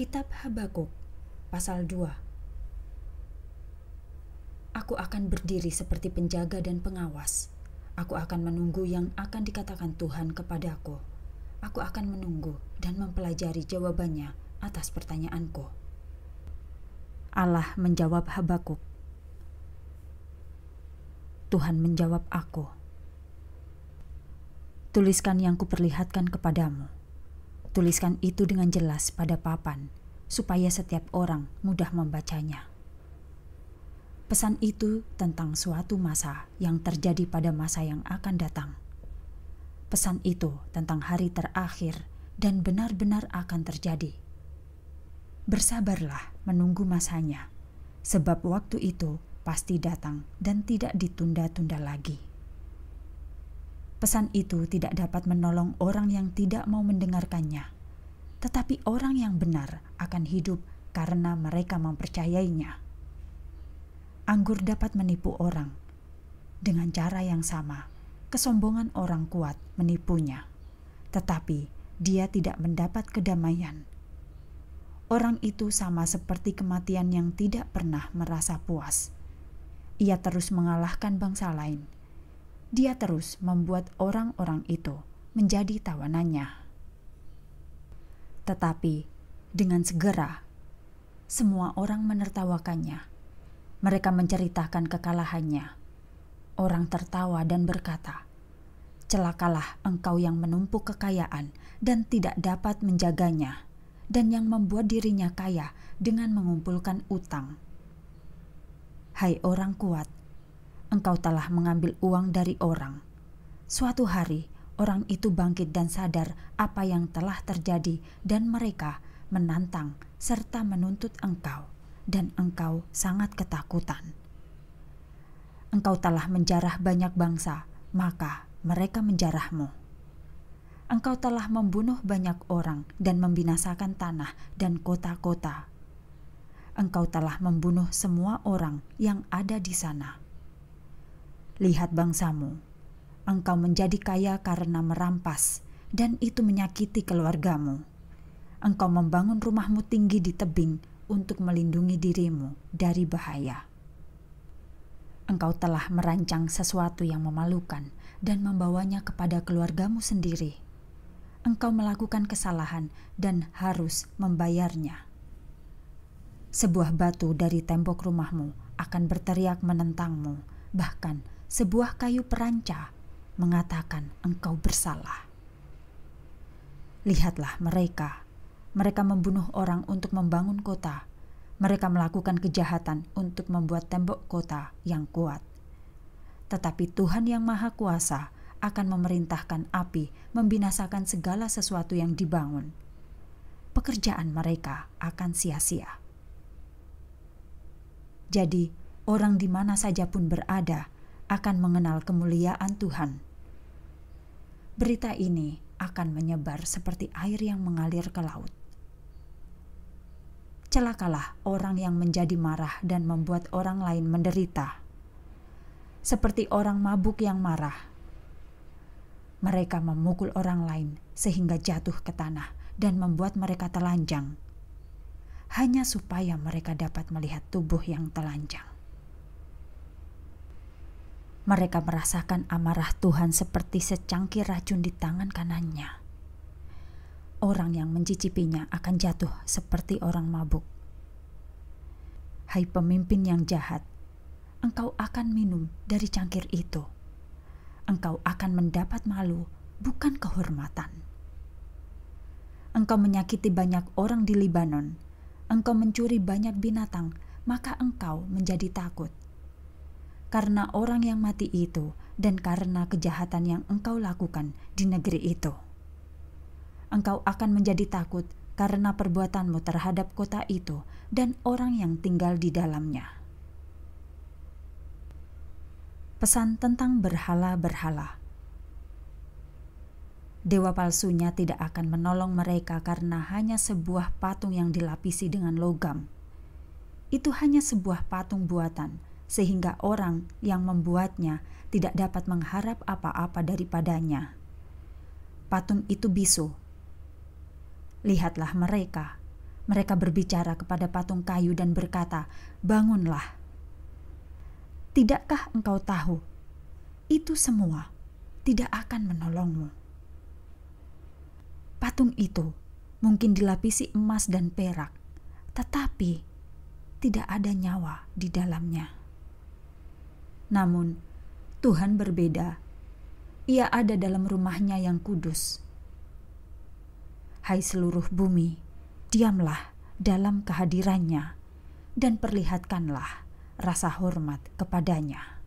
Kitab Habakuk pasal 2 Aku akan berdiri seperti penjaga dan pengawas. Aku akan menunggu yang akan dikatakan Tuhan kepadaku. Aku akan menunggu dan mempelajari jawabannya atas pertanyaanku. Allah menjawab Habakuk. Tuhan menjawab aku. Tuliskan yang kuperlihatkan kepadamu Tuliskan itu dengan jelas pada papan, supaya setiap orang mudah membacanya. Pesan itu tentang suatu masa yang terjadi pada masa yang akan datang. Pesan itu tentang hari terakhir dan benar-benar akan terjadi. Bersabarlah menunggu masanya, sebab waktu itu pasti datang dan tidak ditunda-tunda lagi. Pesan itu tidak dapat menolong orang yang tidak mau mendengarkannya, tetapi orang yang benar akan hidup karena mereka mempercayainya. Anggur dapat menipu orang dengan cara yang sama. Kesombongan orang kuat menipunya, tetapi dia tidak mendapat kedamaian. Orang itu sama seperti kematian yang tidak pernah merasa puas. Ia terus mengalahkan bangsa lain dia terus membuat orang-orang itu menjadi tawanannya. Tetapi dengan segera, semua orang menertawakannya. Mereka menceritakan kekalahannya. Orang tertawa dan berkata, "Celakalah engkau yang menumpuk kekayaan dan tidak dapat menjaganya, dan yang membuat dirinya kaya dengan mengumpulkan utang." Hai orang kuat, engkau telah mengambil uang dari orang. Suatu hari, orang itu bangkit dan sadar apa yang telah terjadi dan mereka menantang serta menuntut engkau dan engkau sangat ketakutan. Engkau telah menjarah banyak bangsa, maka mereka menjarahmu. Engkau telah membunuh banyak orang dan membinasakan tanah dan kota-kota. Engkau telah membunuh semua orang yang ada di sana Lihat bangsamu, engkau menjadi kaya karena merampas, dan itu menyakiti keluargamu. Engkau membangun rumahmu tinggi di tebing untuk melindungi dirimu dari bahaya. Engkau telah merancang sesuatu yang memalukan dan membawanya kepada keluargamu sendiri. Engkau melakukan kesalahan dan harus membayarnya. Sebuah batu dari tembok rumahmu akan berteriak menentangmu, bahkan sebuah kayu peranca mengatakan engkau bersalah. Lihatlah mereka. Mereka membunuh orang untuk membangun kota. Mereka melakukan kejahatan untuk membuat tembok kota yang kuat. Tetapi Tuhan yang Maha Kuasa akan memerintahkan api membinasakan segala sesuatu yang dibangun. Pekerjaan mereka akan sia-sia. Jadi, orang di mana saja pun berada, akan mengenal kemuliaan Tuhan. Berita ini akan menyebar seperti air yang mengalir ke laut. Celakalah orang yang menjadi marah dan membuat orang lain menderita, seperti orang mabuk yang marah. Mereka memukul orang lain sehingga jatuh ke tanah dan membuat mereka telanjang, hanya supaya mereka dapat melihat tubuh yang telanjang. Mereka merasakan amarah Tuhan seperti secangkir racun di tangan kanannya. Orang yang mencicipinya akan jatuh seperti orang mabuk. Hai pemimpin yang jahat, engkau akan minum dari cangkir itu. Engkau akan mendapat malu, bukan kehormatan. Engkau menyakiti banyak orang di Libanon, engkau mencuri banyak binatang, maka engkau menjadi takut karena orang yang mati itu dan karena kejahatan yang engkau lakukan di negeri itu. Engkau akan menjadi takut karena perbuatanmu terhadap kota itu dan orang yang tinggal di dalamnya. Pesan tentang berhala-berhala. Dewa palsunya tidak akan menolong mereka karena hanya sebuah patung yang dilapisi dengan logam. Itu hanya sebuah patung buatan sehingga orang yang membuatnya tidak dapat mengharap apa-apa daripadanya. Patung itu bisu. Lihatlah mereka. Mereka berbicara kepada patung kayu dan berkata, "Bangunlah." Tidakkah engkau tahu itu semua tidak akan menolongmu? Patung itu mungkin dilapisi emas dan perak, tetapi tidak ada nyawa di dalamnya. Namun, Tuhan berbeda. Ia ada dalam rumahnya yang kudus. Hai seluruh bumi, diamlah dalam kehadirannya dan perlihatkanlah rasa hormat kepadanya.